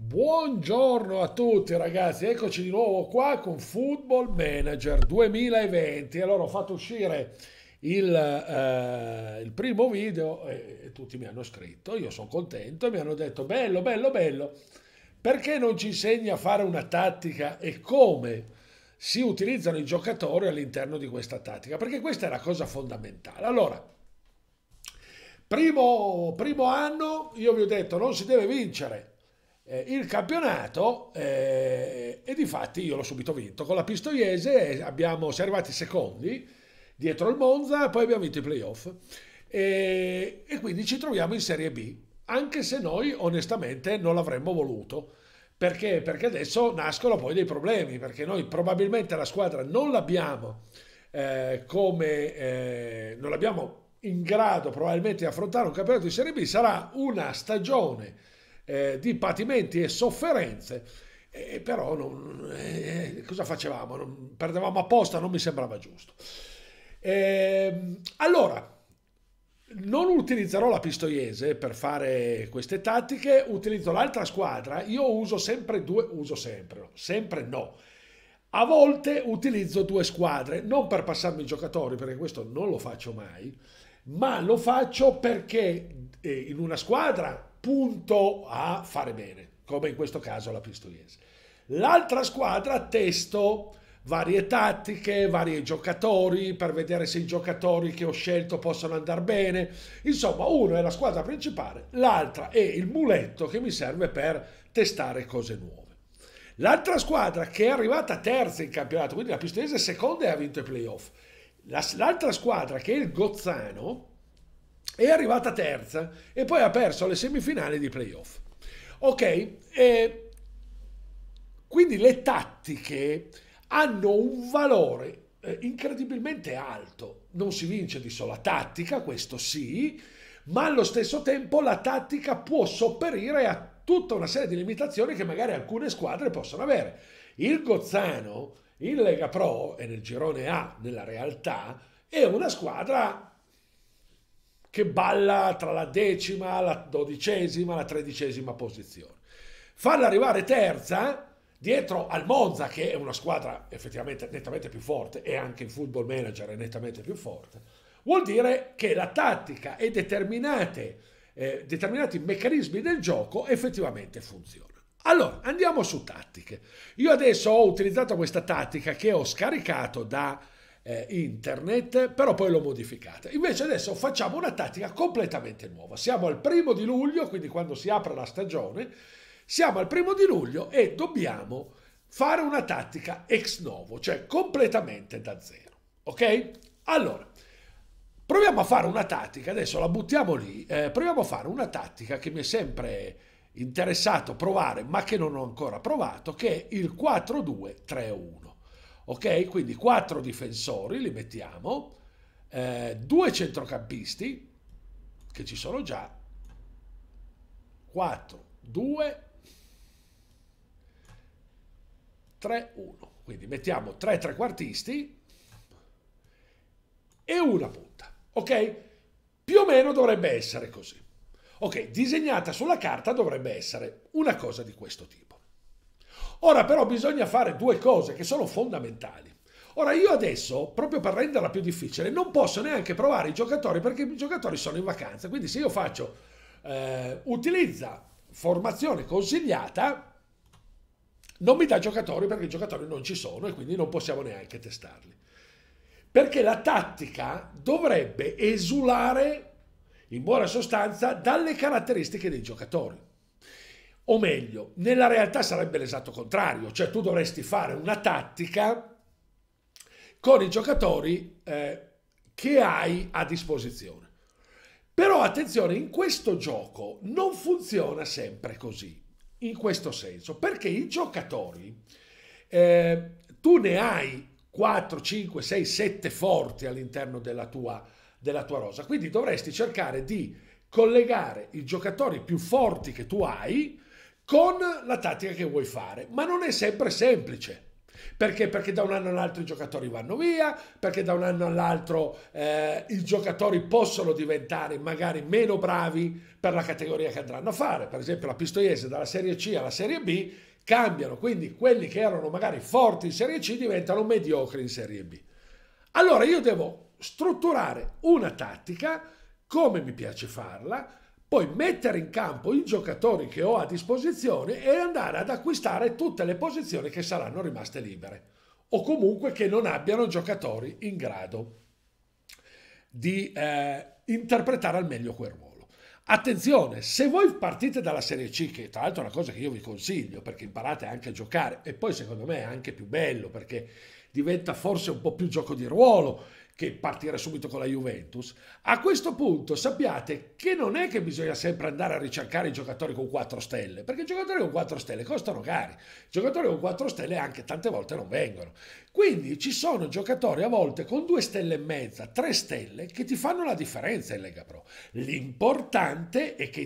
Buongiorno a tutti ragazzi, eccoci di nuovo qua con Football Manager 2020. Allora ho fatto uscire il, eh, il primo video e, e, tutti mi hanno scritto, io sono contento e mi hanno detto bello, bello, bello, perché non ci insegni a fare una tattica e come si utilizzano i giocatori all'interno di questa tattica? Perché questa è la cosa fondamentale. Allora, primo, primo anno io vi ho detto non si deve vincere eh, il campionato eh, e di fatti io l'ho subito vinto. Con la Pistoiese abbiamo, siamo arrivati secondi dietro il Monza, poi abbiamo vinto i playoff e, e quindi ci troviamo in Serie B, anche se noi onestamente non l'avremmo voluto. Perché? Perché adesso nascono poi dei problemi, perché noi probabilmente la squadra non l'abbiamo eh, come eh, non l'abbiamo in grado probabilmente di affrontare un campionato di Serie B, sarà una stagione eh, di patimenti e sofferenze, eh, però non, eh, cosa facevamo? Non, perdevamo apposta, non mi sembrava giusto. Ehm, allora, non utilizzerò la Pistoiese per fare queste tattiche, utilizzo l'altra squadra, io uso sempre due, uso sempre, sempre no. A volte utilizzo due squadre, non per passarmi i giocatori, perché questo non lo faccio mai, ma lo faccio perché eh, in una squadra punto a fare bene, come in questo caso la Pistoiese. L'altra squadra, testo varie tattiche, vari giocatori per vedere se i giocatori che ho scelto possono andare bene. Insomma, uno è la squadra principale, l'altra è il muletto che mi serve per testare cose nuove. L'altra squadra che è arrivata terza in campionato, quindi la Pistoiese seconda e ha vinto i playoff. L'altra squadra che è il Gozzano, è arrivata terza e poi ha perso le semifinali di playoff. Ok, e quindi le tattiche hanno un valore eh, incredibilmente alto. Non si vince di sola tattica, questo sì, ma allo stesso tempo la tattica può sopperire a tutta una serie di limitazioni che magari alcune squadre possono avere. Il Gozzano in Lega Pro e nel girone A nella realtà è una squadra che balla tra la decima, la dodicesima, la tredicesima posizione. Farla arrivare terza dietro al Monza, che è una squadra effettivamente nettamente più forte e anche il football manager è nettamente più forte, vuol dire che la tattica e eh, determinati meccanismi del gioco effettivamente funzionano. Allora, andiamo su tattiche. Io adesso ho utilizzato questa tattica che ho scaricato da eh, internet, però poi lo modificate. Invece adesso facciamo una tattica completamente nuova. Siamo al primo di luglio, quindi quando si apre la stagione, siamo al primo di luglio e dobbiamo fare una tattica ex novo, cioè completamente da zero. Ok? Allora, proviamo a fare una tattica, adesso la buttiamo lì, eh, proviamo a fare una tattica che mi è sempre interessato provare, ma che non ho ancora provato, che è il 4-2-3-1. Ok? Quindi quattro difensori li mettiamo, eh, due centrocampisti che ci sono già, quattro, due, tre, uno. Quindi mettiamo tre trequartisti e una punta. Ok? Più o meno dovrebbe essere così. Ok, disegnata sulla carta dovrebbe essere una cosa di questo tipo. Ora però bisogna fare due cose che sono fondamentali. Ora io adesso, proprio per renderla più difficile, non posso neanche provare i giocatori perché i giocatori sono in vacanza. Quindi se io faccio eh, utilizza formazione consigliata, non mi dà giocatori perché i giocatori non ci sono e quindi non possiamo neanche testarli. Perché la tattica dovrebbe esulare, in buona sostanza, dalle caratteristiche dei giocatori. O meglio, nella realtà sarebbe l'esatto contrario, cioè tu dovresti fare una tattica con i giocatori eh, che hai a disposizione. Però attenzione, in questo gioco non funziona sempre così, in questo senso, perché i giocatori, eh, tu ne hai 4, 5, 6, 7 forti all'interno della tua, della tua rosa, quindi dovresti cercare di collegare i giocatori più forti che tu hai con la tattica che vuoi fare, ma non è sempre semplice. Perché? Perché da un anno all'altro i giocatori vanno via, perché da un anno all'altro eh, i giocatori possono diventare magari meno bravi per la categoria che andranno a fare. Per esempio la Pistoiese dalla Serie C alla Serie B cambiano, quindi quelli che erano magari forti in Serie C diventano mediocri in Serie B. Allora io devo strutturare una tattica come mi piace farla, poi mettere in campo i giocatori che ho a disposizione e andare ad acquistare tutte le posizioni che saranno rimaste libere o comunque che non abbiano giocatori in grado di eh, interpretare al meglio quel ruolo. Attenzione, se voi partite dalla Serie C, che tra l'altro è una cosa che io vi consiglio perché imparate anche a giocare e poi secondo me è anche più bello perché diventa forse un po' più gioco di ruolo che partire subito con la Juventus, a questo punto sappiate che non è che bisogna sempre andare a ricercare i giocatori con 4 stelle, perché i giocatori con 4 stelle costano cari, i giocatori con 4 stelle anche tante volte non vengono. Quindi ci sono giocatori a volte con 2 stelle e mezza, 3 stelle, che ti fanno la differenza in Lega Pro. L'importante è che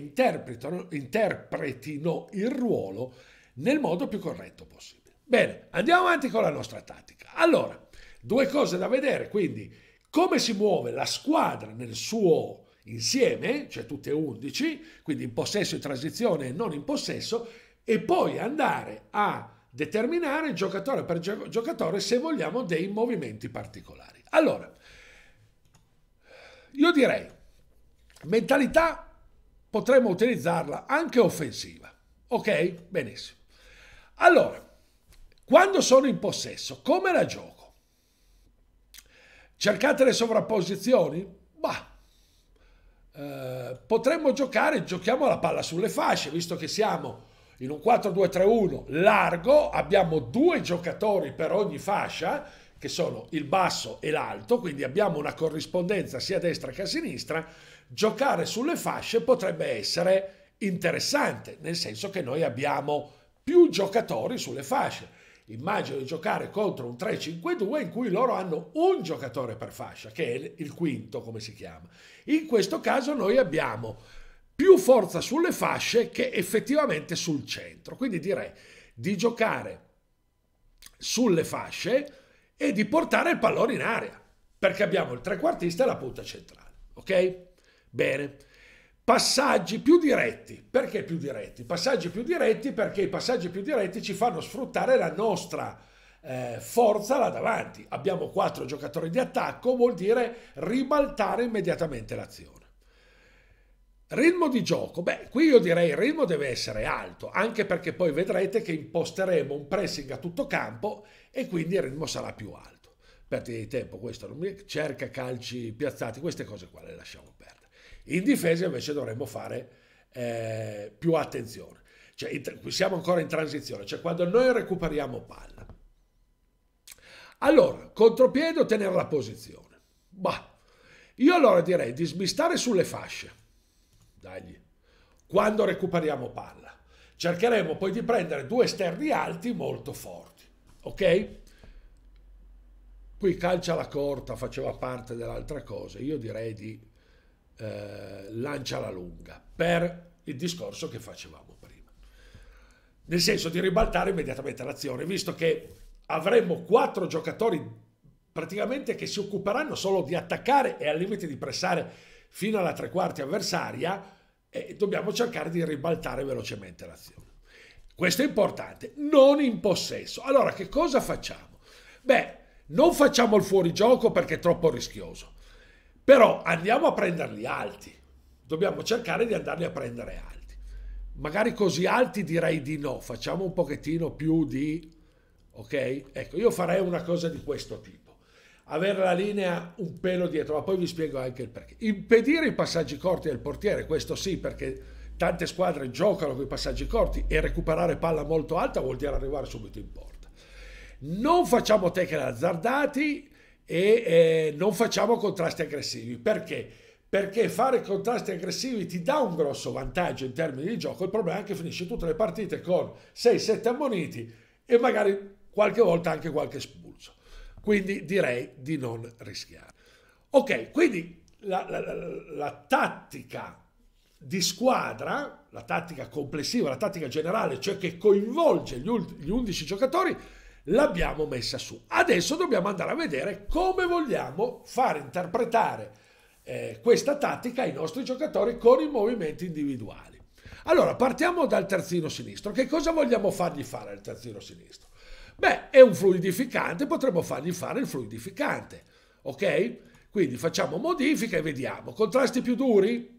interpretino il ruolo nel modo più corretto possibile. Bene, andiamo avanti con la nostra tattica. Allora, due cose da vedere, quindi come si muove la squadra nel suo insieme, cioè tutte e 11, quindi in possesso e transizione e non in possesso, e poi andare a determinare giocatore per giocatore, se vogliamo, dei movimenti particolari. Allora, io direi, mentalità potremmo utilizzarla anche offensiva. Ok? Benissimo. Allora, quando sono in possesso, come la gioco? Cercate le sovrapposizioni? Bah, eh, potremmo giocare, giochiamo la palla sulle fasce, visto che siamo in un 4-2-3-1 largo, abbiamo due giocatori per ogni fascia, che sono il basso e l'alto, quindi abbiamo una corrispondenza sia a destra che a sinistra, giocare sulle fasce potrebbe essere interessante, nel senso che noi abbiamo più giocatori sulle fasce immagino di giocare contro un 3-5-2 in cui loro hanno un giocatore per fascia, che è il quinto come si chiama. In questo caso noi abbiamo più forza sulle fasce che effettivamente sul centro. Quindi direi di giocare sulle fasce e di portare il pallone in aria, perché abbiamo il trequartista e la punta centrale. Ok? Bene passaggi più diretti. Perché più diretti? Passaggi più diretti perché i passaggi più diretti ci fanno sfruttare la nostra eh, forza là davanti. Abbiamo quattro giocatori di attacco, vuol dire ribaltare immediatamente l'azione. Ritmo di gioco, beh, qui io direi il ritmo deve essere alto, anche perché poi vedrete che imposteremo un pressing a tutto campo e quindi il ritmo sarà più alto. Perdita di tempo, questo non mi cerca calci piazzati, queste cose qua le lasciamo perdere. In difesa invece dovremmo fare eh, più attenzione. Cioè, siamo ancora in transizione, cioè quando noi recuperiamo palla. Allora, contropiede o tenere la posizione? Bah, io allora direi di smistare sulle fasce, dagli, quando recuperiamo palla. Cercheremo poi di prendere due esterni alti molto forti, ok? Qui calcia la corta, faceva parte dell'altra cosa, io direi di eh, lancia la lunga per il discorso che facevamo prima. Nel senso di ribaltare immediatamente l'azione, visto che avremmo quattro giocatori praticamente che si occuperanno solo di attaccare e al limite di pressare fino alla tre quarti avversaria e dobbiamo cercare di ribaltare velocemente l'azione. Questo è importante, non in possesso. Allora che cosa facciamo? Beh, non facciamo il fuorigioco perché è troppo rischioso però andiamo a prenderli alti, dobbiamo cercare di andarli a prendere alti. Magari così alti direi di no, facciamo un pochettino più di... Ok? Ecco, io farei una cosa di questo tipo. Avere la linea un pelo dietro, ma poi vi spiego anche il perché. Impedire i passaggi corti del portiere, questo sì, perché tante squadre giocano con i passaggi corti e recuperare palla molto alta vuol dire arrivare subito in porta. Non facciamo tackle azzardati, e eh, non facciamo contrasti aggressivi. Perché? Perché fare contrasti aggressivi ti dà un grosso vantaggio in termini di gioco, il problema è che finisci tutte le partite con 6-7 ammoniti e magari qualche volta anche qualche espulso. Quindi direi di non rischiare. Ok, quindi la, la, la, la tattica di squadra, la tattica complessiva, la tattica generale, cioè che coinvolge gli, gli 11 giocatori, l'abbiamo messa su. Adesso dobbiamo andare a vedere come vogliamo far interpretare eh, questa tattica ai nostri giocatori con i movimenti individuali. Allora, partiamo dal terzino sinistro. Che cosa vogliamo fargli fare al terzino sinistro? Beh, è un fluidificante, potremmo fargli fare il fluidificante, ok? Quindi facciamo modifica e vediamo. Contrasti più duri?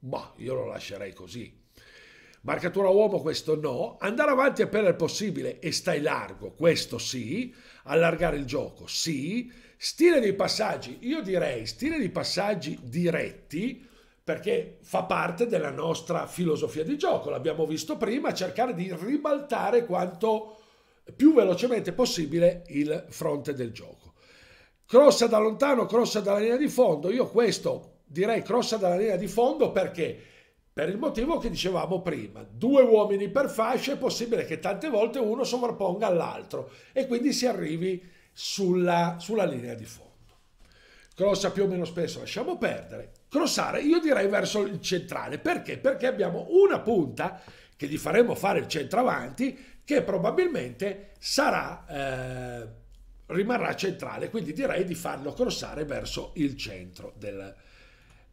Ma boh, io lo lascerei così. Marcatura uomo questo no, andare avanti appena è possibile e stai largo, questo sì, allargare il gioco sì, stile dei passaggi, io direi stile dei passaggi diretti perché fa parte della nostra filosofia di gioco, l'abbiamo visto prima, cercare di ribaltare quanto più velocemente possibile il fronte del gioco. Crossa da lontano, crossa dalla linea di fondo, io questo direi crossa dalla linea di fondo perché per il motivo che dicevamo prima, due uomini per fascia è possibile che tante volte uno sovrapponga all'altro e quindi si arrivi sulla, sulla linea di fondo. Crossa più o meno spesso, lasciamo perdere. Crossare io direi verso il centrale, perché? Perché abbiamo una punta che gli faremo fare il centravanti che probabilmente sarà... Eh, rimarrà centrale, quindi direi di farlo crossare verso il centro del, centro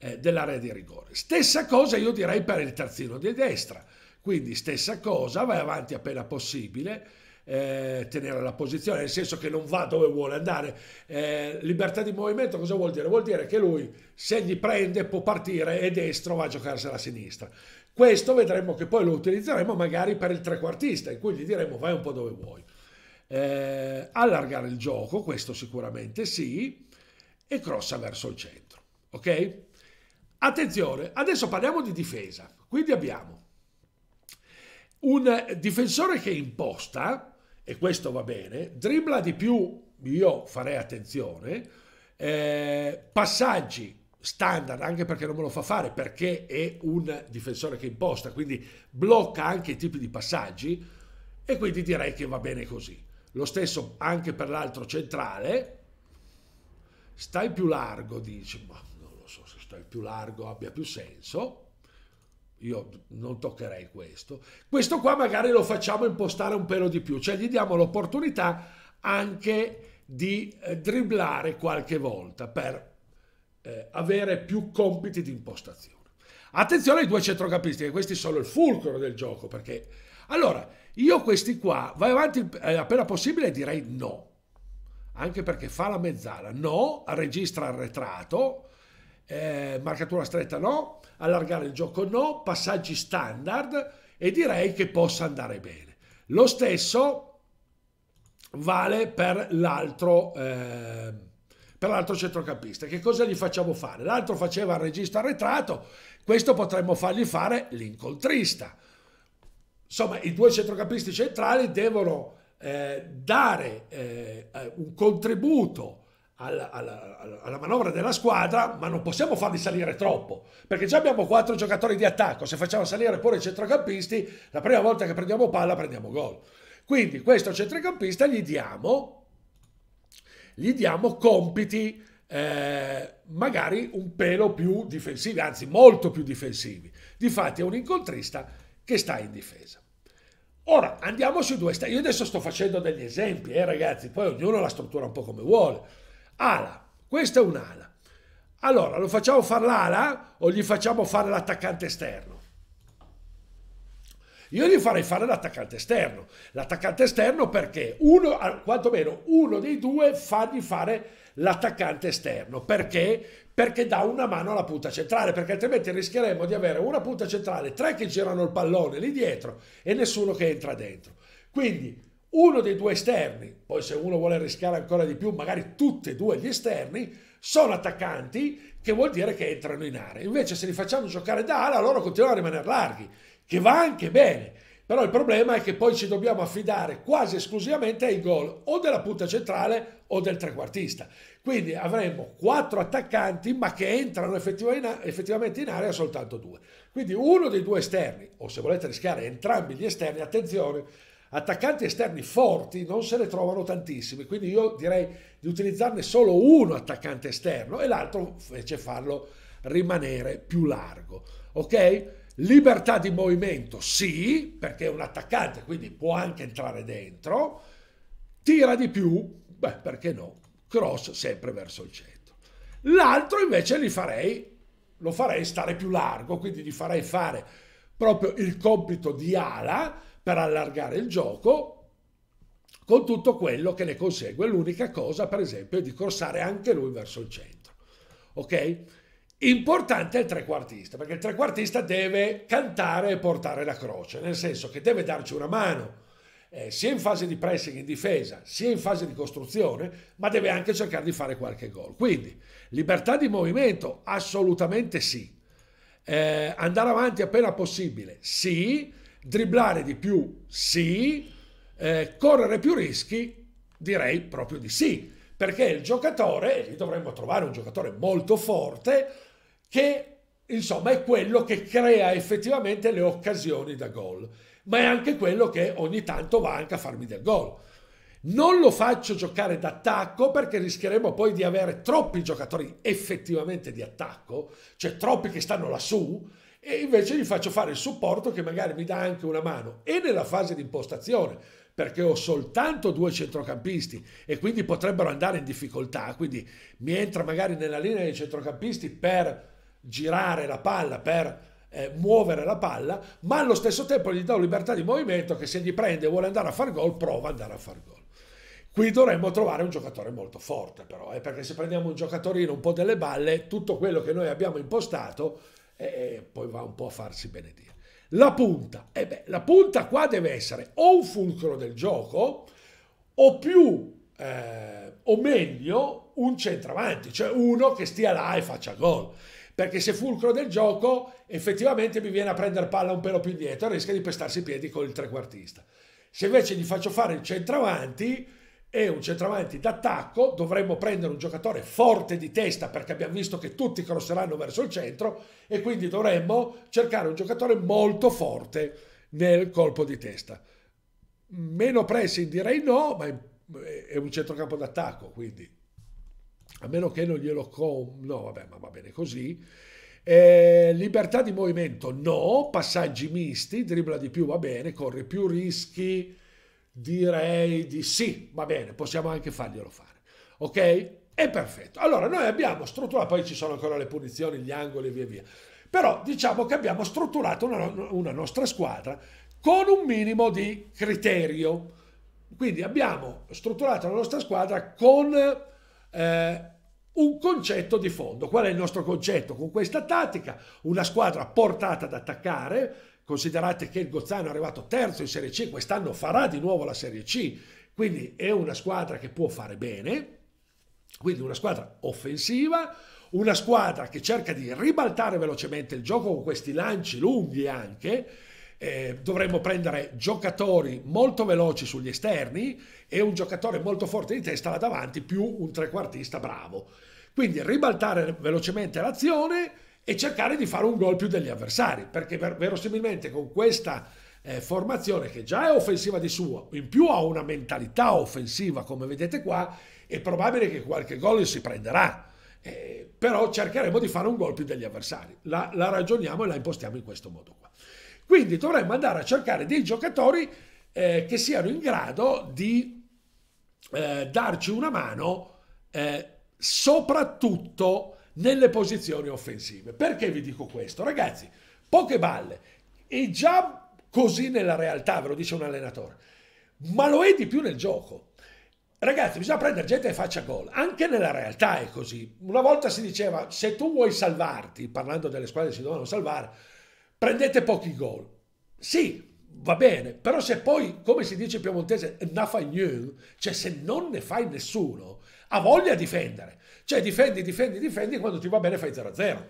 eh, dell'area di rigore. Stessa cosa io direi per il terzino di destra, quindi stessa cosa, vai avanti appena possibile, eh, tenere la posizione, nel senso che non va dove vuole andare. Eh, libertà di movimento cosa vuol dire? Vuol dire che lui se gli prende può partire e destro va a giocarsela a sinistra. Questo vedremo che poi lo utilizzeremo magari per il trequartista, in cui gli diremo vai un po' dove vuoi. Eh, allargare il gioco, questo sicuramente sì, e crossa verso il centro. Ok? Attenzione, adesso parliamo di difesa. Quindi abbiamo un difensore che imposta, e questo va bene, dribbla di più, io farei attenzione, eh, passaggi standard, anche perché non me lo fa fare, perché è un difensore che imposta, quindi blocca anche i tipi di passaggi, e quindi direi che va bene così. Lo stesso anche per l'altro centrale, stai più largo, dici, ma boh giusto, il più largo, abbia più senso. Io non toccherei questo. Questo qua magari lo facciamo impostare un pelo di più, cioè gli diamo l'opportunità anche di eh, dribblare qualche volta per eh, avere più compiti di impostazione. Attenzione ai due centrocampisti, che questi sono il fulcro del gioco, perché allora io questi qua vai avanti eh, appena possibile direi no, anche perché fa la mezzala, no, registra arretrato, eh, marcatura stretta no, allargare il gioco no, passaggi standard e direi che possa andare bene. Lo stesso vale per l'altro eh, per l'altro centrocampista. Che cosa gli facciamo fare? L'altro faceva il regista arretrato, questo potremmo fargli fare l'incontrista. Insomma, i due centrocampisti centrali devono eh, dare eh, un contributo alla, alla, alla, manovra della squadra, ma non possiamo farli salire troppo, perché già abbiamo quattro giocatori di attacco, se facciamo salire pure i centrocampisti, la prima volta che prendiamo palla prendiamo gol. Quindi questo centrocampista gli diamo, gli diamo compiti eh, magari un pelo più difensivi, anzi molto più difensivi. Difatti è un incontrista che sta in difesa. Ora andiamo su due. stelle. Io adesso sto facendo degli esempi, eh, ragazzi, poi ognuno la struttura un po' come vuole. Ala, questa è un'ala. Allora, lo facciamo fare l'ala o gli facciamo fare l'attaccante esterno? Io gli farei fare l'attaccante esterno. L'attaccante esterno perché uno, quantomeno uno dei due, fagli fare l'attaccante esterno. Perché? Perché dà una mano alla punta centrale, perché altrimenti rischieremmo di avere una punta centrale, tre che girano il pallone lì dietro e nessuno che entra dentro. Quindi uno dei due esterni, poi se uno vuole rischiare ancora di più, magari tutti e due gli esterni, sono attaccanti, che vuol dire che entrano in area. Invece se li facciamo giocare da ala, loro continuano a rimanere larghi, che va anche bene. Però il problema è che poi ci dobbiamo affidare quasi esclusivamente ai gol o della punta centrale o del trequartista. Quindi avremo quattro attaccanti, ma che entrano effettivamente in area soltanto due. Quindi uno dei due esterni, o se volete rischiare entrambi gli esterni, attenzione, attaccanti esterni forti non se ne trovano tantissimi, quindi io direi di utilizzarne solo uno attaccante esterno e l'altro invece farlo rimanere più largo. Ok? Libertà di movimento sì, perché è un attaccante, quindi può anche entrare dentro. Tira di più, beh, perché no? Cross sempre verso il centro. L'altro invece li farei, lo farei stare più largo, quindi gli farei fare proprio il compito di ala per allargare il gioco con tutto quello che ne consegue. L'unica cosa, per esempio, è di corsare anche lui verso il centro. Ok? Importante è il trequartista, perché il trequartista deve cantare e portare la croce, nel senso che deve darci una mano, eh, sia in fase di pressing in difesa, sia in fase di costruzione, ma deve anche cercare di fare qualche gol. Quindi, libertà di movimento, assolutamente sì. Eh, andare avanti appena possibile, sì Dribblare di più sì, eh, correre più rischi direi proprio di sì, perché il giocatore, e lì dovremmo trovare un giocatore molto forte, che insomma è quello che crea effettivamente le occasioni da gol, ma è anche quello che ogni tanto va anche a farmi del gol. Non lo faccio giocare d'attacco perché rischieremo poi di avere troppi giocatori effettivamente di attacco, cioè troppi che stanno lassù e invece gli faccio fare il supporto che magari mi dà anche una mano e nella fase di impostazione perché ho soltanto due centrocampisti e quindi potrebbero andare in difficoltà, quindi mi entra magari nella linea dei centrocampisti per girare la palla, per eh, muovere la palla, ma allo stesso tempo gli do libertà di movimento che se gli prende e vuole andare a far gol, prova ad andare a far gol. Qui dovremmo trovare un giocatore molto forte però, eh, perché se prendiamo un giocatorino un po' delle balle, tutto quello che noi abbiamo impostato e poi va un po' a farsi benedire. La punta, e eh beh, la punta qua deve essere o un fulcro del gioco o più, eh, o meglio, un centravanti, cioè uno che stia là e faccia gol. Perché se fulcro del gioco effettivamente mi viene a prendere palla un pelo più indietro e rischia di pestarsi i piedi con il trequartista. Se invece gli faccio fare il centravanti, è un centravanti d'attacco, dovremmo prendere un giocatore forte di testa perché abbiamo visto che tutti crosseranno verso il centro e quindi dovremmo cercare un giocatore molto forte nel colpo di testa. Meno pressing direi no, ma è un centrocampo d'attacco, quindi a meno che non glielo com... No, vabbè, ma va bene così. Eh, libertà di movimento no, passaggi misti, dribbla di più va bene, corre più rischi Direi di sì, va bene, possiamo anche farglielo fare. Ok? È perfetto. Allora, noi abbiamo strutturato, poi ci sono ancora le punizioni, gli angoli e via via. Però diciamo che abbiamo strutturato una, una nostra squadra con un minimo di criterio. Quindi abbiamo strutturato la nostra squadra con eh, un concetto di fondo. Qual è il nostro concetto? Con questa tattica, una squadra portata ad attaccare, Considerate che il Gozzano è arrivato terzo in Serie C, quest'anno farà di nuovo la Serie C, quindi è una squadra che può fare bene, quindi una squadra offensiva, una squadra che cerca di ribaltare velocemente il gioco con questi lanci lunghi anche, eh, dovremmo prendere giocatori molto veloci sugli esterni e un giocatore molto forte di testa là davanti più un trequartista bravo. Quindi ribaltare velocemente l'azione e cercare di fare un gol più degli avversari, perché verosimilmente con questa eh, formazione che già è offensiva di suo, in più ha una mentalità offensiva come vedete qua, è probabile che qualche gol si prenderà, eh, però cercheremo di fare un gol più degli avversari, la, la ragioniamo e la impostiamo in questo modo qua. Quindi dovremmo andare a cercare dei giocatori eh, che siano in grado di eh, darci una mano eh, soprattutto nelle posizioni offensive. Perché vi dico questo? Ragazzi, poche balle. È già così nella realtà, ve lo dice un allenatore, ma lo è di più nel gioco. Ragazzi, bisogna prendere gente che faccia gol. Anche nella realtà è così. Una volta si diceva, se tu vuoi salvarti, parlando delle squadre che si dovevano salvare, prendete pochi gol. Sì, va bene, però se poi, come si dice in piemontese, cioè se non ne fai nessuno, ha voglia di difendere. Cioè difendi, difendi, difendi, quando ti va bene fai 0-0.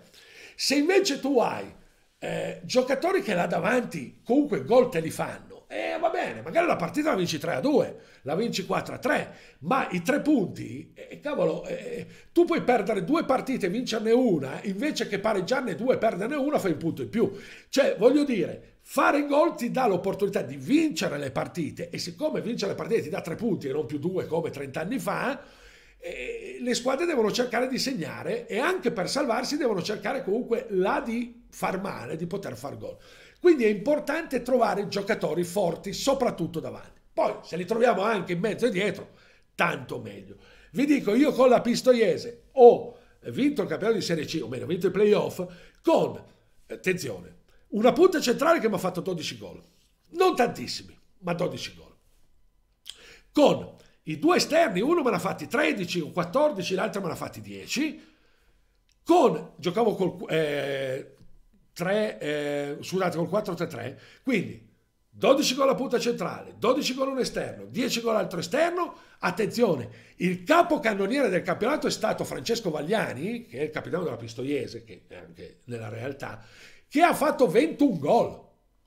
Se invece tu hai eh, giocatori che là davanti comunque gol te li fanno, eh, va bene, magari la partita la vinci 3-2, la vinci 4-3, ma i tre punti, eh, eh cavolo, eh, eh, tu puoi perdere due partite e vincerne una, invece che pareggiarne due e perderne una fai un punto in più. Cioè, voglio dire, Fare gol ti dà l'opportunità di vincere le partite e siccome vincere le partite ti dà tre punti e non più due come 30 anni fa, e eh, le squadre devono cercare di segnare e anche per salvarsi devono cercare comunque là di far male, di poter far gol. Quindi è importante trovare giocatori forti, soprattutto davanti. Poi se li troviamo anche in mezzo e dietro, tanto meglio. Vi dico, io con la Pistoiese ho vinto il campionato di Serie C, o meglio, ho vinto i playoff, con, attenzione, una punta centrale che mi ha fatto 12 gol. Non tantissimi, ma 12 gol. Con i due esterni, uno me l'ha fatti 13 o 14, l'altro me l'ha fatti 10, con, giocavo col, eh, 3, eh, scusate, col 4-3-3, quindi 12 gol la punta centrale, 12 gol un esterno, 10 gol l'altro esterno. Attenzione, il capocannoniere del campionato è stato Francesco Vagliani, che è il capitano della Pistoiese, che è anche nella realtà, che ha fatto 21 gol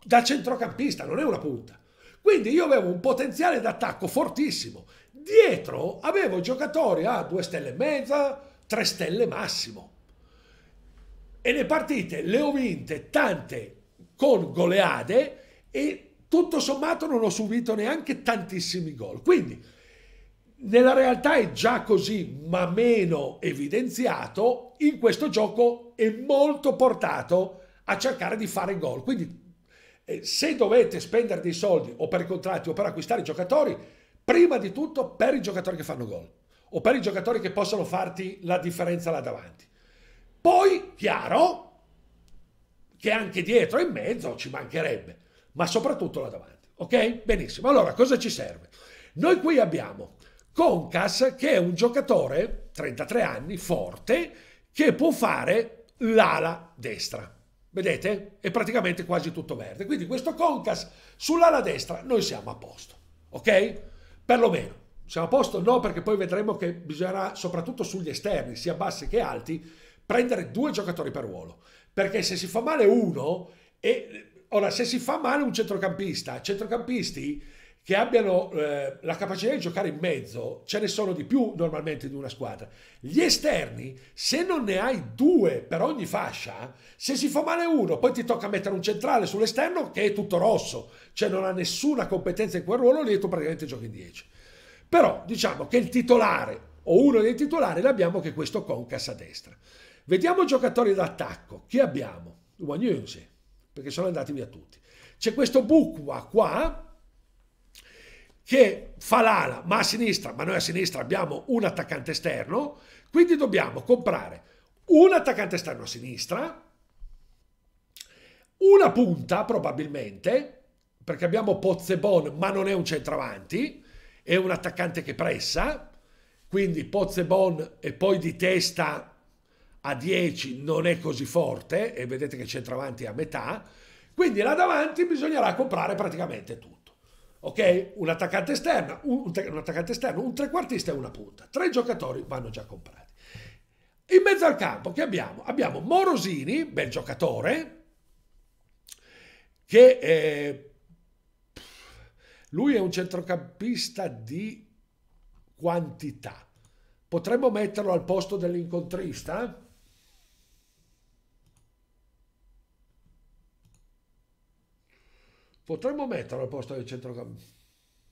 da centrocampista, non è una punta. Quindi io avevo un potenziale d'attacco fortissimo dietro avevo giocatori a due stelle e mezza, tre stelle massimo. E le partite le ho vinte tante con goleade e tutto sommato non ho subito neanche tantissimi gol. Quindi nella realtà è già così, ma meno evidenziato, in questo gioco è molto portato a cercare di fare gol. Quindi eh, se dovete spendere dei soldi o per contratti o per acquistare giocatori, prima di tutto per i giocatori che fanno gol o per i giocatori che possono farti la differenza là davanti. Poi, chiaro, che anche dietro e in mezzo ci mancherebbe, ma soprattutto là davanti. Ok? Benissimo. Allora, cosa ci serve? Noi qui abbiamo Concas, che è un giocatore, 33 anni, forte, che può fare l'ala destra. Vedete? È praticamente quasi tutto verde. Quindi questo Concas sull'ala destra noi siamo a posto. Ok? perlomeno. Siamo a posto? No, perché poi vedremo che bisognerà, soprattutto sugli esterni, sia bassi che alti, prendere due giocatori per ruolo. Perché se si fa male uno, e, ora se si fa male un centrocampista, centrocampisti che abbiano eh, la capacità di giocare in mezzo, ce ne sono di più normalmente di una squadra. Gli esterni, se non ne hai due per ogni fascia, se si fa male uno, poi ti tocca mettere un centrale sull'esterno che è tutto rosso, cioè non ha nessuna competenza in quel ruolo, lì tu praticamente giochi in 10. Però diciamo che il titolare o uno dei titolari l'abbiamo che questo Concas a destra. Vediamo i giocatori d'attacco. Chi abbiamo? Wanyunse, perché sono andati via tutti. C'è questo Bukwa qua, che fa l'ala, ma a sinistra, ma noi a sinistra abbiamo un attaccante esterno, quindi dobbiamo comprare un attaccante esterno a sinistra, una punta probabilmente, perché abbiamo Pozzebon, ma non è un centravanti, è un attaccante che pressa, quindi Pozzebon e poi di testa a 10 non è così forte e vedete che il centravanti è a metà, quindi là davanti bisognerà comprare praticamente tutto ok? Un attaccante esterno, un, un attaccante esterno, un trequartista e una punta. Tre giocatori vanno già comprati. In mezzo al campo che abbiamo? Abbiamo Morosini, bel giocatore, che è, eh, lui è un centrocampista di quantità. Potremmo metterlo al posto dell'incontrista? Potremmo metterlo al posto del centrocampista?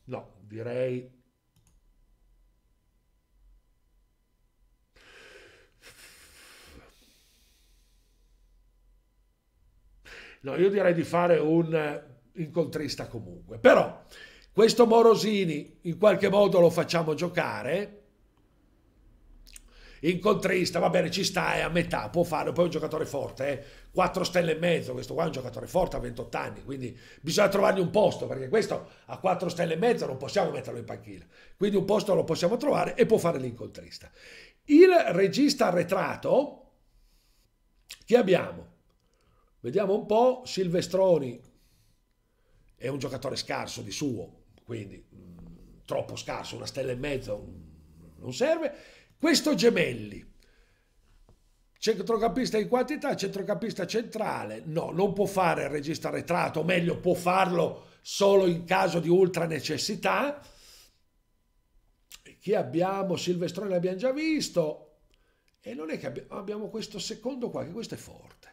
No, direi... No, io direi di fare un incontrista comunque. Però questo Morosini in qualche modo lo facciamo giocare incontrista, va bene, ci sta, è a metà, può fare, poi è un giocatore forte, eh. 4 stelle e mezzo, questo qua è un giocatore forte a 28 anni, quindi bisogna trovargli un posto, perché questo a 4 stelle e mezzo non possiamo metterlo in panchina, quindi un posto lo possiamo trovare e può fare l'incontrista. Il regista arretrato, chi abbiamo? Vediamo un po', Silvestroni è un giocatore scarso di suo, quindi mh, mm, troppo scarso, una stella e mezzo mh, mm, non serve, questo Gemelli, centrocampista in quantità, centrocampista centrale, no, non può fare il regista retrato, o meglio può farlo solo in caso di ultra necessità. Chi abbiamo? Silvestrone l'abbiamo già visto. E non è che abbiamo, questo secondo qua, che questo è forte.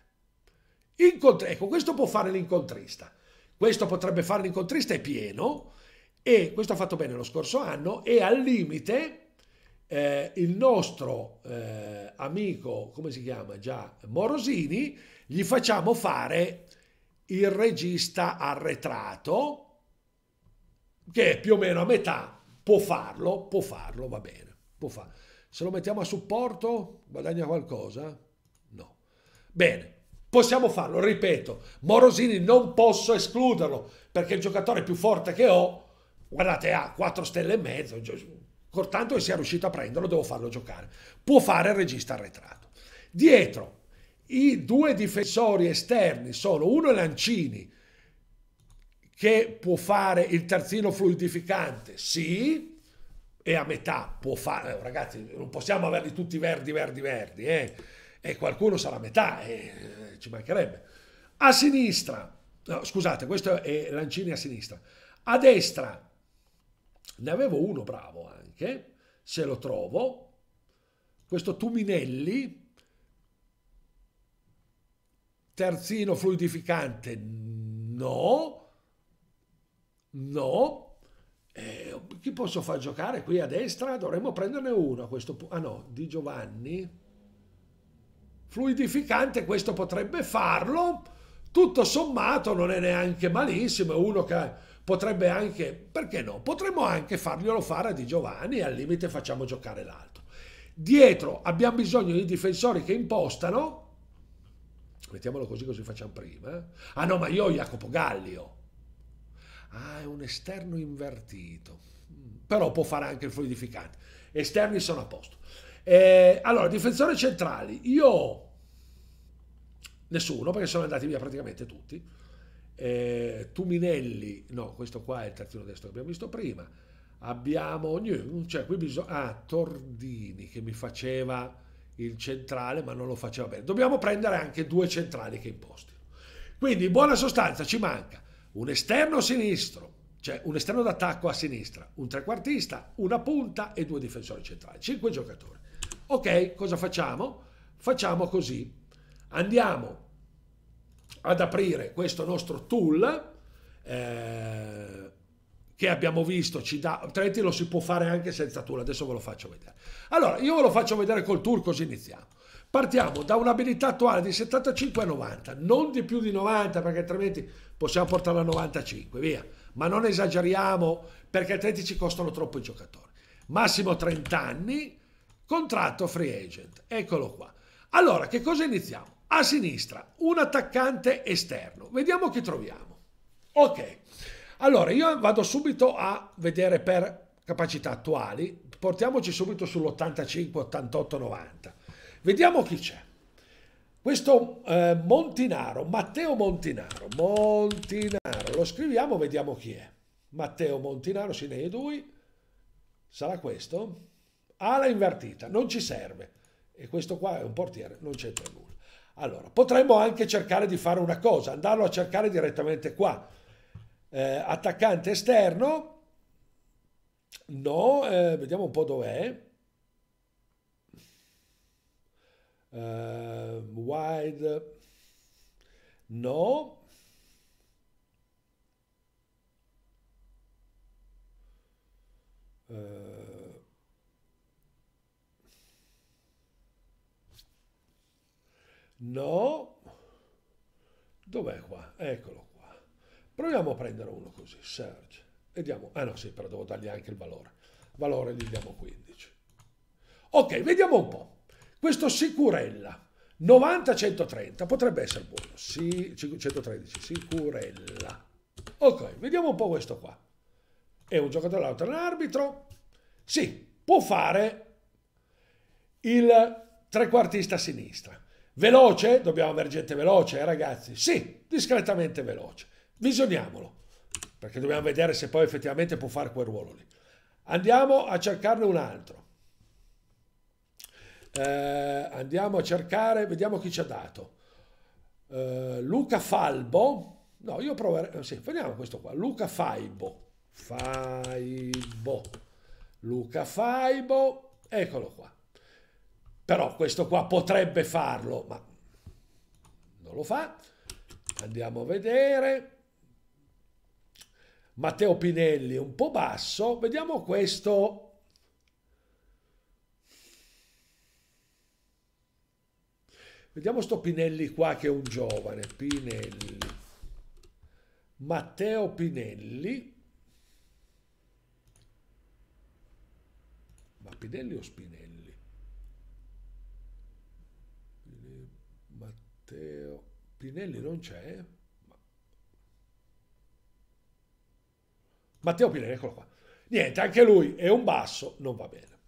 Incontri, ecco, questo può fare l'incontrista. Questo potrebbe fare l'incontrista, è pieno. E questo ha fatto bene lo scorso anno. E al limite eh, il nostro eh, amico, come si chiama già, Morosini, gli facciamo fare il regista arretrato, che più o meno a metà può farlo, può farlo, va bene, può farlo. Se lo mettiamo a supporto guadagna qualcosa? No. Bene, possiamo farlo, ripeto, Morosini non posso escluderlo perché il giocatore più forte che ho, guardate, ha 4 stelle e mezzo, Cortanto che sia riuscito a prenderlo, devo farlo giocare. Può fare il regista arretrato. Dietro, i due difensori esterni sono uno Lancini, che può fare il terzino fluidificante, sì, e a metà può fare, eh, ragazzi, non possiamo averli tutti verdi, verdi, verdi, eh. e qualcuno sarà a metà, eh, ci mancherebbe. A sinistra, no, scusate, questo è Lancini a sinistra, a destra ne avevo uno bravo, eh. Perché se lo trovo, questo Tuminelli, terzino fluidificante, no, no, eh, chi posso far giocare qui a destra? Dovremmo prenderne uno a questo punto. Ah no, Di Giovanni. Fluidificante, questo potrebbe farlo. Tutto sommato non è neanche malissimo, è uno che potrebbe anche, perché no? Potremmo anche farglielo fare a Di Giovanni e al limite facciamo giocare l'altro. Dietro abbiamo bisogno di difensori che impostano, mettiamolo così così facciamo prima. Eh. Ah no, ma io ho Jacopo Gallio. Ah, è un esterno invertito, però può fare anche il fluidificante. Esterni sono a posto. Eh, allora, difensori centrali, io nessuno perché sono andati via praticamente tutti eh, Tuminelli, no, questo qua è il terzino destro che abbiamo visto prima, abbiamo, cioè qui bisogna, ah, Tordini che mi faceva il centrale ma non lo faceva bene, dobbiamo prendere anche due centrali che impostino. Quindi in buona sostanza ci manca un esterno sinistro, cioè un esterno d'attacco a sinistra, un trequartista, una punta e due difensori centrali, cinque giocatori. Ok, cosa facciamo? Facciamo così, andiamo ad aprire questo nostro tool eh, che abbiamo visto ci dà, altrimenti lo si può fare anche senza tool, adesso ve lo faccio vedere. Allora, io ve lo faccio vedere col tool così iniziamo. Partiamo da un'abilità attuale di 75 a 90, non di più di 90 perché altrimenti possiamo portarla a 95, via. Ma non esageriamo perché altrimenti ci costano troppo i giocatori. Massimo 30 anni, contratto free agent, eccolo qua. Allora, che cosa iniziamo? A sinistra, un attaccante esterno. Vediamo chi troviamo. Ok, allora io vado subito a vedere per capacità attuali. Portiamoci subito sull'85, 88, 90. Vediamo chi c'è. Questo eh, Montinaro, Matteo Montinaro, Montinaro, lo scriviamo, vediamo chi è. Matteo Montinaro, si ne è Sarà questo? Ala ah, invertita, non ci serve. E questo qua è un portiere, non c'entra nulla. Allora, potremmo anche cercare di fare una cosa, andarlo a cercare direttamente qua. Eh, attaccante esterno, no, eh, vediamo un po' dov'è. Uh, wide no uh, No. Dov'è qua? Eccolo qua. Proviamo a prendere uno così, Serge. Vediamo. Ah no, sì, però devo dargli anche il valore. Valore gli diamo 15. Ok, vediamo un po'. Questo sicurella 90-130 potrebbe essere buono. Sì, 113, sicurella. Ok, vediamo un po' questo qua. È un giocatore all'altro, un arbitro. Sì, può fare il trequartista a sinistra. Veloce? Dobbiamo avere gente veloce, eh, ragazzi? Sì, discretamente veloce. Visioniamolo, perché dobbiamo vedere se poi effettivamente può fare quel ruolo lì. Andiamo a cercarne un altro. Eh, andiamo a cercare, vediamo chi ci ha dato. Eh, Luca Falbo. No, io proverei... Eh, sì, vediamo questo qua. Luca Faibo. Faibo. Luca Faibo. Eccolo qua. Però questo qua potrebbe farlo, ma non lo fa. Andiamo a vedere. Matteo Pinelli un po' basso. Vediamo questo Vediamo sto Pinelli qua che è un giovane, Pinelli. Matteo Pinelli. Ma Pinelli o Spinelli? Matteo. Pinelli non c'è? Matteo Pinelli, eccolo qua. Niente, anche lui è un basso, non va bene.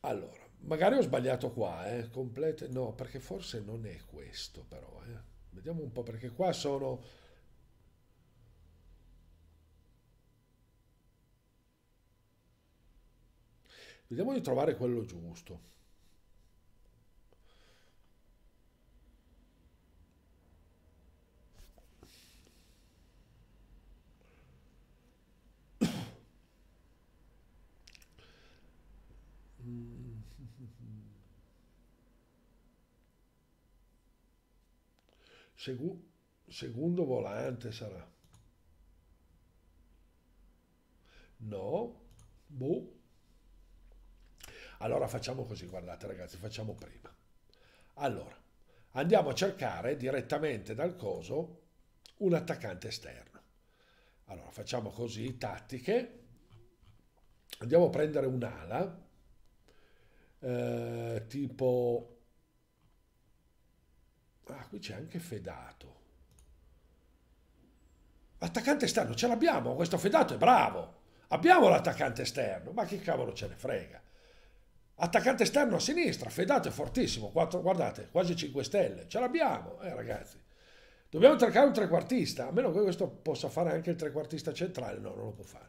Allora, magari ho sbagliato qua, eh? Complete, no, perché forse non è questo però, eh? Vediamo un po', perché qua sono... Vediamo di trovare quello giusto. Segu secondo volante sarà. No, boh. Allora facciamo così, guardate ragazzi, facciamo prima. Allora, andiamo a cercare direttamente dal coso un attaccante esterno. Allora, facciamo così, tattiche. Andiamo a prendere un'ala, eh, tipo Ah, qui c'è anche Fedato. Attaccante esterno, ce l'abbiamo, questo Fedato è bravo. Abbiamo l'attaccante esterno, ma che cavolo ce ne frega. Attaccante esterno a sinistra, Fedato è fortissimo, 4, guardate, quasi 5 stelle, ce l'abbiamo, eh ragazzi. Dobbiamo cercare un trequartista, a meno che questo possa fare anche il trequartista centrale, no, non lo può fare.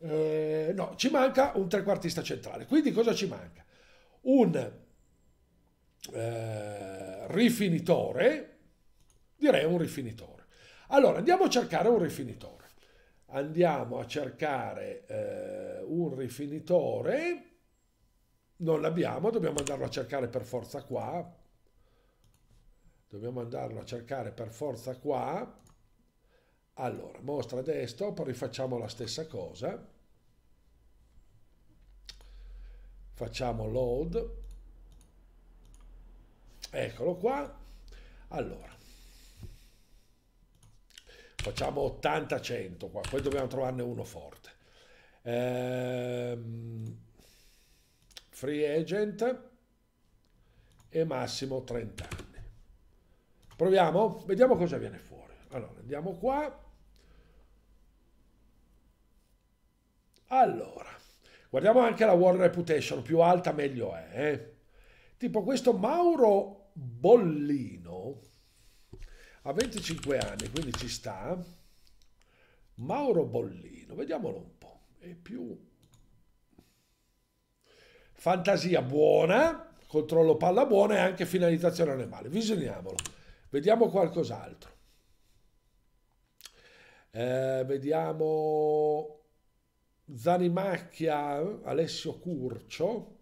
Eh, no, ci manca un trequartista centrale, quindi cosa ci manca? Un eh, rifinitore, direi un rifinitore. Allora andiamo a cercare un rifinitore. Andiamo a cercare eh, un rifinitore, non l'abbiamo, dobbiamo andarlo a cercare per forza qua. Dobbiamo andarlo a cercare per forza qua. Allora, mostra desktop, rifacciamo la stessa cosa. Facciamo load eccolo qua allora facciamo 80-100 qua poi dobbiamo trovarne uno forte ehm, free agent e massimo 30 anni proviamo vediamo cosa viene fuori allora andiamo qua allora guardiamo anche la war reputation più alta meglio è eh? tipo questo Mauro Bollino a 25 anni, quindi ci sta. Mauro Bollino, vediamolo un po'. È più fantasia buona, controllo palla buona e anche finalizzazione animale. Visioniamolo. Vediamo qualcos'altro. Eh, vediamo Zanimacchia, Alessio Curcio.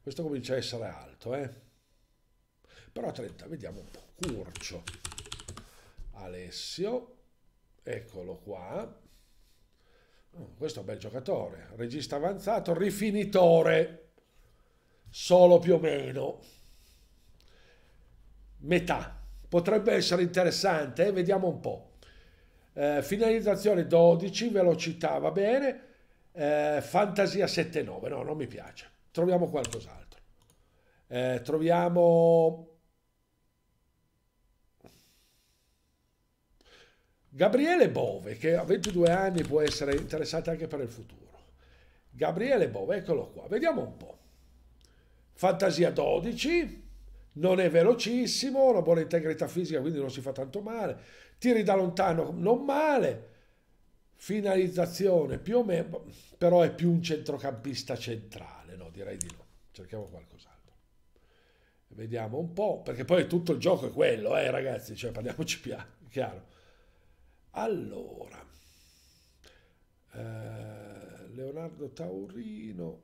Questo comincia a essere alto, eh però 30, vediamo un po', Curcio, Alessio, eccolo qua, mm, questo è un bel giocatore, regista avanzato, rifinitore, solo più o meno, metà, potrebbe essere interessante, eh? vediamo un po'. Eh, finalizzazione 12, velocità va bene, eh, fantasia 7-9, no, non mi piace. Troviamo qualcos'altro. Eh, troviamo Gabriele Bove, che a 22 anni può essere interessante anche per il futuro. Gabriele Bove, eccolo qua, vediamo un po'. Fantasia 12, non è velocissimo, una buona integrità fisica, quindi non si fa tanto male. Tiri da lontano, non male. Finalizzazione, più o meno, però è più un centrocampista centrale, no? Direi di no. Cerchiamo qualcos'altro. Vediamo un po', perché poi tutto il gioco è quello, eh ragazzi, cioè parliamoci piano, chiaro. Allora, eh, Leonardo Taurino,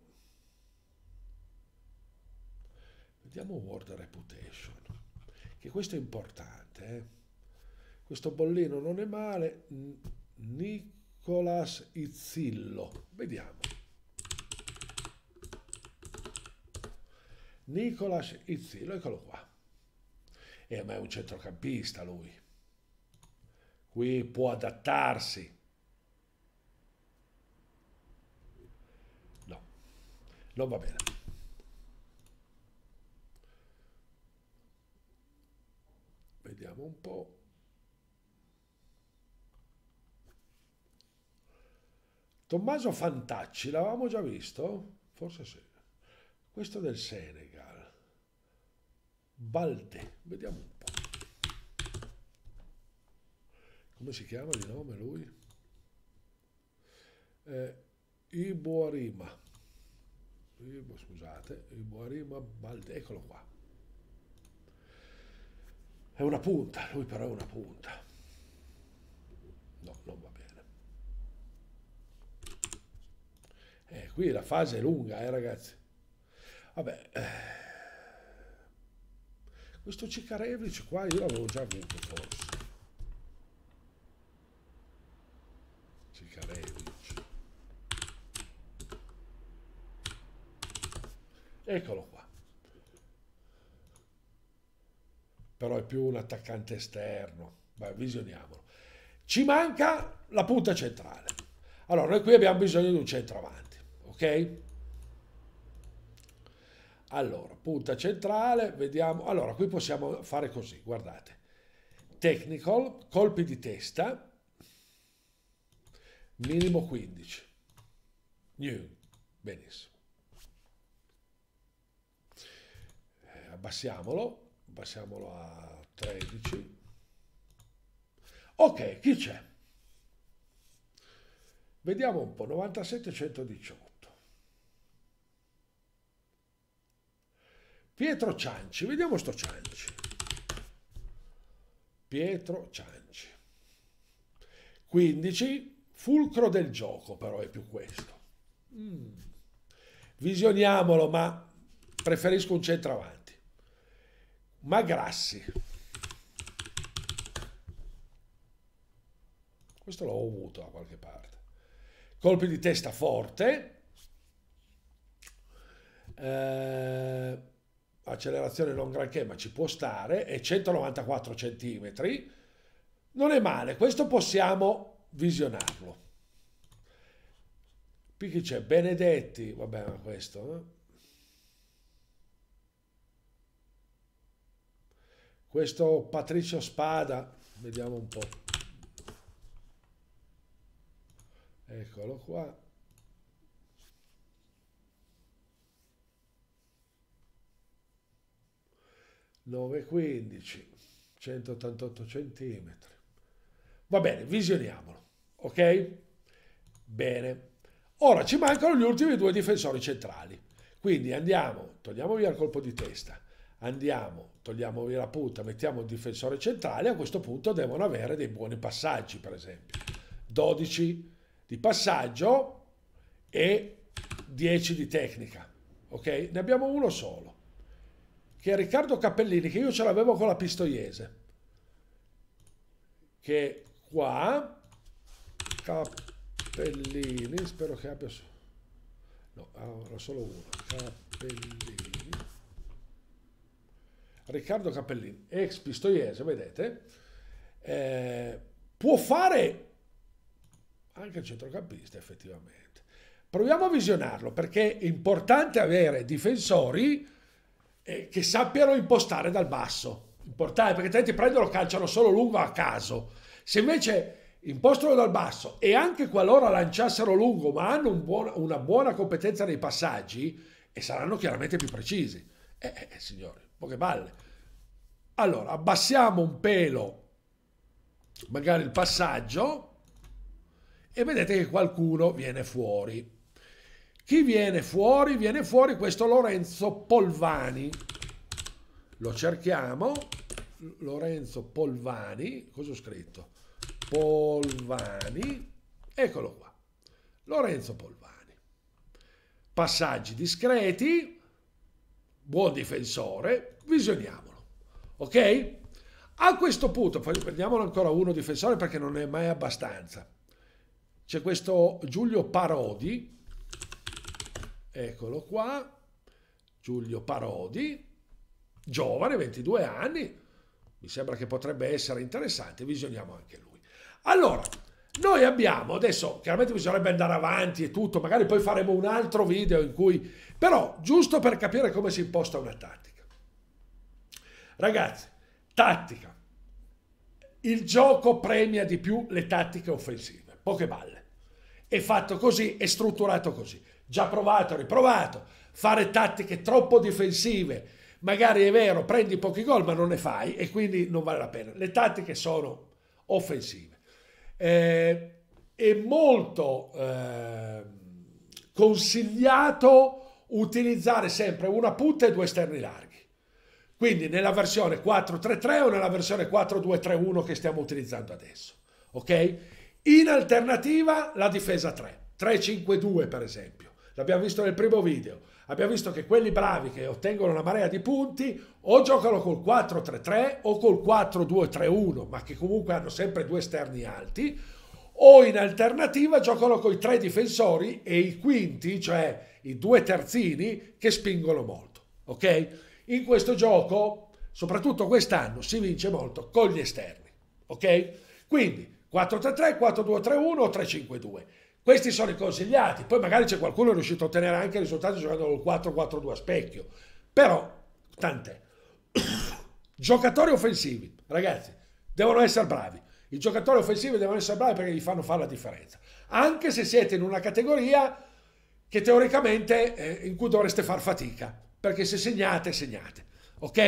vediamo World Reputation, che questo è importante, eh? questo bollino non è male, Nicolas Izzillo, vediamo. Nicolas Izzillo, eccolo qua. E eh, a me è un centrocampista lui qui può adattarsi. No, non va bene. Vediamo un po'. Tommaso Fantacci, l'avevamo già visto? Forse sì. Questo del Senegal. Balde, vediamo un po'. come si chiama di nome lui? Eh, Iboarima, Ibo, scusate, Iboarima Balde, eccolo qua. È una punta, lui però è una punta. No, non va bene. Eh, qui la fase è lunga, eh ragazzi. Vabbè. Eh, questo Cicarevic qua io l'avevo già vinto forse. Eccolo qua. Però è più un attaccante esterno. Vai, visioniamolo. Ci manca la punta centrale. Allora, noi qui abbiamo bisogno di un centravanti, ok? Allora, punta centrale, vediamo. Allora, qui possiamo fare così, guardate. Technical, colpi di testa, minimo 15. New, benissimo. abbassiamolo, abbassiamolo a 13. Ok, chi c'è? Vediamo un po', 97-118. Pietro Cianci, vediamo sto Cianci. Pietro Cianci. 15, fulcro del gioco però è più questo. Mm. Visioniamolo, ma preferisco un centravanti ma grassi. Questo l'ho avuto da qualche parte. Colpi di testa forte. Eh, accelerazione non granché, ma ci può stare. E 194 centimetri. Non è male, questo possiamo visionarlo. Qui c'è Benedetti, vabbè, ma questo... Eh? Questo Patricio Spada, vediamo un po'. Eccolo qua. Nove quindici, 188 centimetri. Va bene, visioniamolo, ok? Bene. Ora ci mancano gli ultimi due difensori centrali. Quindi andiamo, togliamo via il colpo di testa andiamo, togliamo via la punta, mettiamo il difensore centrale, a questo punto devono avere dei buoni passaggi, per esempio. 12 di passaggio e 10 di tecnica. Ok? Ne abbiamo uno solo, che è Riccardo Cappellini, che io ce l'avevo con la Pistoiese. Che qua, Cappellini, spero che abbia... No, era ah, solo uno. Cappellini. Riccardo Cappellini, ex pistoiese, vedete, eh, può fare anche il centrocampista effettivamente. Proviamo a visionarlo perché è importante avere difensori eh, che sappiano impostare dal basso. Importante perché tanti prendono calciano solo lungo a caso. Se invece impostano dal basso e anche qualora lanciassero lungo ma hanno un buona, una buona competenza nei passaggi e saranno chiaramente più precisi. Eh, eh, eh signori poche palle. Allora, abbassiamo un pelo, magari il passaggio, e vedete che qualcuno viene fuori. Chi viene fuori? Viene fuori questo Lorenzo Polvani. Lo cerchiamo. Lorenzo Polvani. Cosa ho scritto? Polvani. Eccolo qua. Lorenzo Polvani. Passaggi discreti buon difensore, visioniamolo. Ok? A questo punto, prendiamolo ancora uno difensore perché non è mai abbastanza. C'è questo Giulio Parodi, eccolo qua, Giulio Parodi, giovane, 22 anni, mi sembra che potrebbe essere interessante, visioniamo anche lui. Allora, noi abbiamo adesso, chiaramente bisognerebbe andare avanti e tutto, magari poi faremo un altro video in cui però, giusto per capire come si imposta una tattica. Ragazzi, tattica. Il gioco premia di più le tattiche offensive, poche balle. È fatto così, è strutturato così. Già provato, riprovato. Fare tattiche troppo difensive, magari è vero, prendi pochi gol ma non ne fai e quindi non vale la pena. Le tattiche sono offensive. Eh, è molto eh, consigliato utilizzare sempre una punta e due esterni larghi. Quindi nella versione 4-3-3 o nella versione 4-2-3-1 che stiamo utilizzando adesso. Ok? In alternativa la difesa 3, 3-5-2 per esempio. L'abbiamo visto nel primo video. Abbiamo visto che quelli bravi che ottengono una marea di punti o giocano col 4-3-3 o col 4-2-3-1, ma che comunque hanno sempre due esterni alti, o in alternativa giocano con i tre difensori e i quinti, cioè i due terzini che spingono molto. Ok? In questo gioco, soprattutto quest'anno, si vince molto con gli esterni. Ok? Quindi 4-3-3, 4-2-3-1, o 3-5-2. Questi sono i consigliati. Poi magari c'è qualcuno che è riuscito a ottenere anche risultati giocando col 4-4-2 a specchio. Però, tant'è. Giocatori offensivi, ragazzi, devono essere bravi. I giocatori offensivi devono essere bravi perché gli fanno fare la differenza. Anche se siete in una categoria che teoricamente eh, in cui dovreste far fatica, perché se segnate, segnate, ok?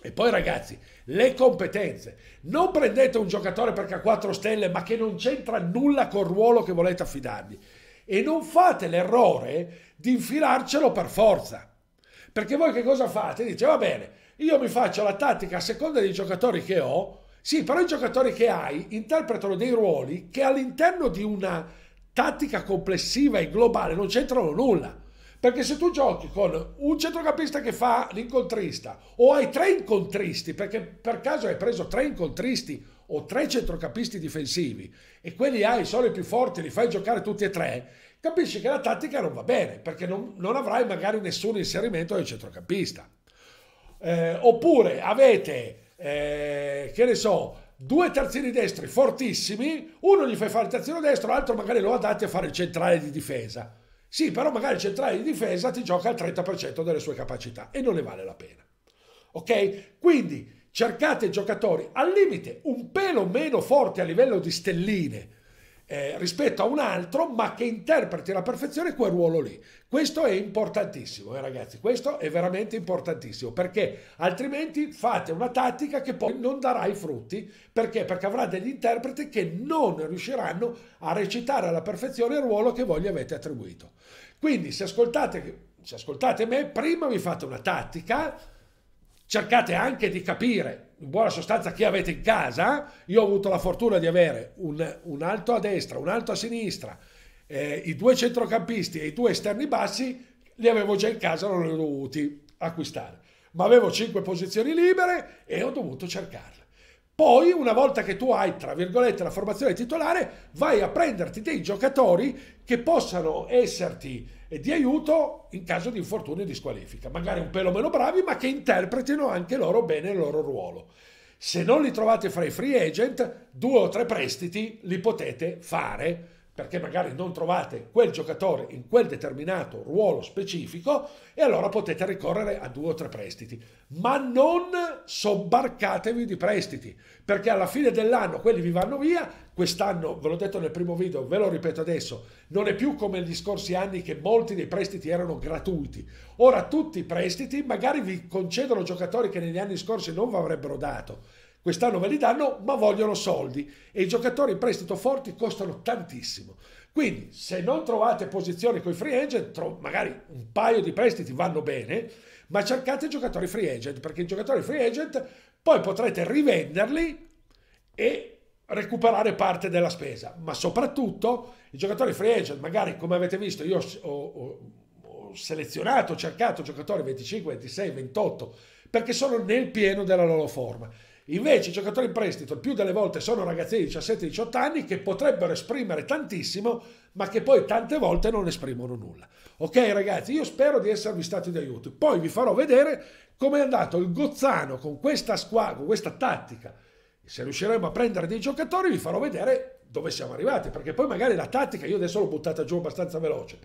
E poi ragazzi, le competenze. Non prendete un giocatore perché ha 4 stelle, ma che non c'entra nulla col ruolo che volete affidargli. E non fate l'errore di infilarcelo per forza. Perché voi che cosa fate? Dice, va bene, io mi faccio la tattica a seconda dei giocatori che ho, sì, però i giocatori che hai interpretano dei ruoli che all'interno di una tattica complessiva e globale non c'entrano nulla. Perché se tu giochi con un centrocampista che fa l'incontrista o hai tre incontristi, perché per caso hai preso tre incontristi o tre centrocampisti difensivi e quelli hai, sono i più forti, li fai giocare tutti e tre, capisci che la tattica non va bene perché non, non avrai magari nessun inserimento del centrocampista. Eh, oppure avete, eh, che ne so, due terzini destri fortissimi, uno gli fai fare il terzino destro, l'altro magari lo adatti a fare il centrale di difesa. Sì, però magari il centrale di difesa ti gioca il 30% delle sue capacità e non ne vale la pena. Ok? Quindi cercate giocatori al limite un pelo meno forti a livello di stelline, eh, rispetto a un altro, ma che interpreti alla perfezione quel ruolo lì. Questo è importantissimo, eh, ragazzi, questo è veramente importantissimo, perché altrimenti fate una tattica che poi non darà i frutti, perché? Perché avrà degli interpreti che non riusciranno a recitare alla perfezione il ruolo che voi gli avete attribuito. Quindi se ascoltate, se ascoltate me, prima vi fate una tattica, cercate anche di capire in buona sostanza chi avete in casa, io ho avuto la fortuna di avere un, un alto a destra, un alto a sinistra, eh, i due centrocampisti e i due esterni bassi li avevo già in casa, non li ho dovuti acquistare, ma avevo cinque posizioni libere e ho dovuto cercarle. Poi, una volta che tu hai, tra virgolette, la formazione titolare, vai a prenderti dei giocatori che possano esserti e di aiuto in caso di infortunio e di squalifica, magari un pelo meno bravi, ma che interpretino anche loro bene il loro ruolo. Se non li trovate fra i free agent, due o tre prestiti li potete fare perché magari non trovate quel giocatore in quel determinato ruolo specifico e allora potete ricorrere a due o tre prestiti. Ma non sobbarcatevi di prestiti, perché alla fine dell'anno quelli vi vanno via, quest'anno, ve l'ho detto nel primo video, ve lo ripeto adesso, non è più come gli scorsi anni che molti dei prestiti erano gratuiti. Ora tutti i prestiti magari vi concedono giocatori che negli anni scorsi non vi avrebbero dato Quest'anno ve li danno, ma vogliono soldi e i giocatori in prestito forti costano tantissimo. Quindi, se non trovate posizioni con i free agent, magari un paio di prestiti vanno bene, ma cercate giocatori free agent perché i giocatori free agent poi potrete rivenderli e recuperare parte della spesa, ma soprattutto i giocatori free agent, magari come avete visto io ho, ho, ho, selezionato, ho cercato giocatori 25, 26, 28 perché sono nel pieno della loro forma. Invece i giocatori in prestito più delle volte sono ragazzi di 17-18 anni che potrebbero esprimere tantissimo, ma che poi tante volte non esprimono nulla. Ok ragazzi, io spero di esservi stati aiuto. Poi vi farò vedere come è andato il Gozzano con questa squadra, con questa tattica. Se riusciremo a prendere dei giocatori vi farò vedere dove siamo arrivati, perché poi magari la tattica, io adesso l'ho buttata giù abbastanza veloce,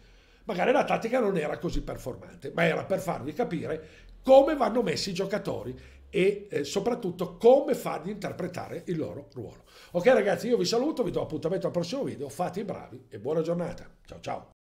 magari la tattica non era così performante, ma era per farvi capire come vanno messi i giocatori e eh, soprattutto come fargli interpretare il loro ruolo. Ok ragazzi, io vi saluto, vi do appuntamento al prossimo video, fate i bravi e buona giornata. Ciao ciao!